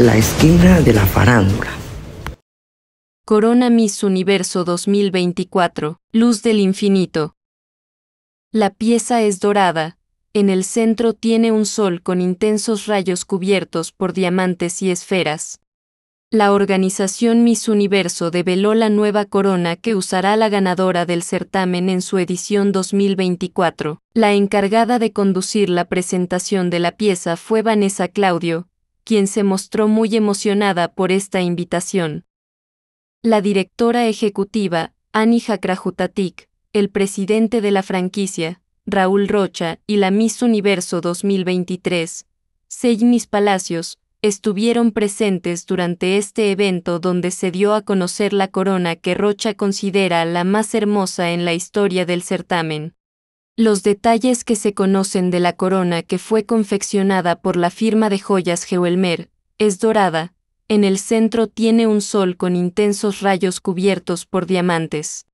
La esquina de la farándula. Corona Miss Universo 2024, Luz del Infinito. La pieza es dorada, en el centro tiene un sol con intensos rayos cubiertos por diamantes y esferas. La organización Miss Universo develó la nueva corona que usará la ganadora del certamen en su edición 2024. La encargada de conducir la presentación de la pieza fue Vanessa Claudio, quien se mostró muy emocionada por esta invitación. La directora ejecutiva, Annie krajutatik, el presidente de la franquicia, Raúl Rocha, y la Miss Universo 2023, Seignis Palacios, estuvieron presentes durante este evento donde se dio a conocer la corona que Rocha considera la más hermosa en la historia del certamen. Los detalles que se conocen de la corona que fue confeccionada por la firma de joyas Geuelmer es dorada, en el centro tiene un sol con intensos rayos cubiertos por diamantes.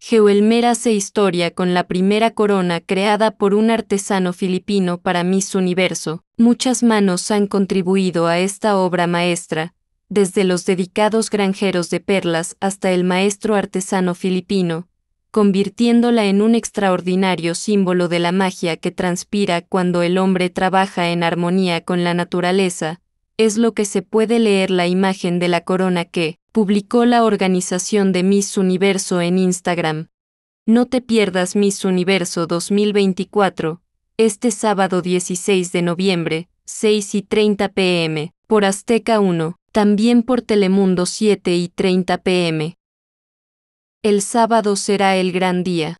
Geuelmer hace historia con la primera corona creada por un artesano filipino para Miss Universo. Muchas manos han contribuido a esta obra maestra, desde los dedicados granjeros de perlas hasta el maestro artesano filipino, convirtiéndola en un extraordinario símbolo de la magia que transpira cuando el hombre trabaja en armonía con la naturaleza, es lo que se puede leer la imagen de la corona que publicó la organización de Miss Universo en Instagram. No te pierdas Miss Universo 2024, este sábado 16 de noviembre, 6 y 30 pm, por Azteca 1, también por Telemundo 7 y 30 pm. El sábado será el gran día.